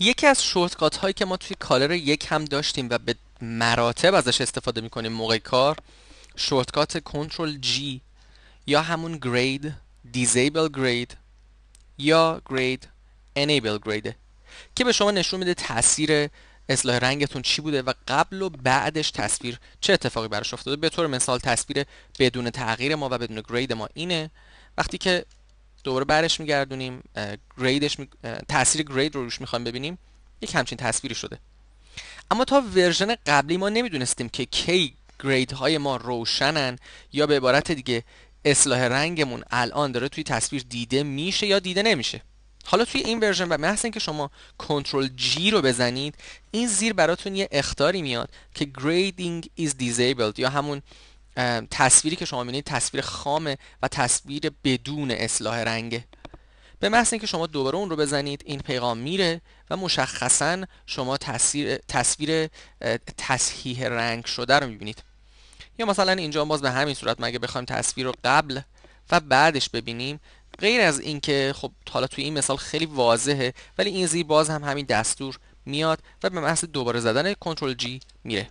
یکی از شورتکات هایی که ما توی کالر یک هم داشتیم و به مراتب ازش استفاده میکنیم موقع کار شورتکات کنترل جی یا همون گرید disable grade یا گرید enable grade که به شما نشون میده تاثیر اصلاح رنگتون چی بوده و قبل و بعدش تصویر چه اتفاقی براش افتاده به طور مثال تصویر بدون تغییر ما و بدون گرید ما اینه وقتی که دوباره برش میگردونیم گریدش تاثیر گرید رو روش میخوایم ببینیم یک همچین تصویری شده اما تا ورژن قبلی ما نمیدونستیم که کی گرید های ما روشنن یا به عبارت دیگه اصلاح رنگمون الان داره توی تصویر دیده میشه یا دیده نمیشه حالا توی این ورژن و محض اینکه شما کنترل جی رو بزنید این زیر براتون یه اختاری میاد که grading is disabled یا همون تصویری که شما میبینید تصویر خامه و تصویر بدون اصلاح رنگه به محض اینکه شما دوباره اون رو بزنید این پیغام میره و مشخصا شما تصویر, تصویر تصحیح رنگ شده رو میبینید یا مثلا اینجا باز به همین صورت مگه بخوایم تصویر رو قبل و بعدش ببینیم غیر از اینکه خب حالا توی این مثال خیلی واضحه ولی این زیر باز هم همین دستور میاد و به محض دوباره زدن کنترل جی میره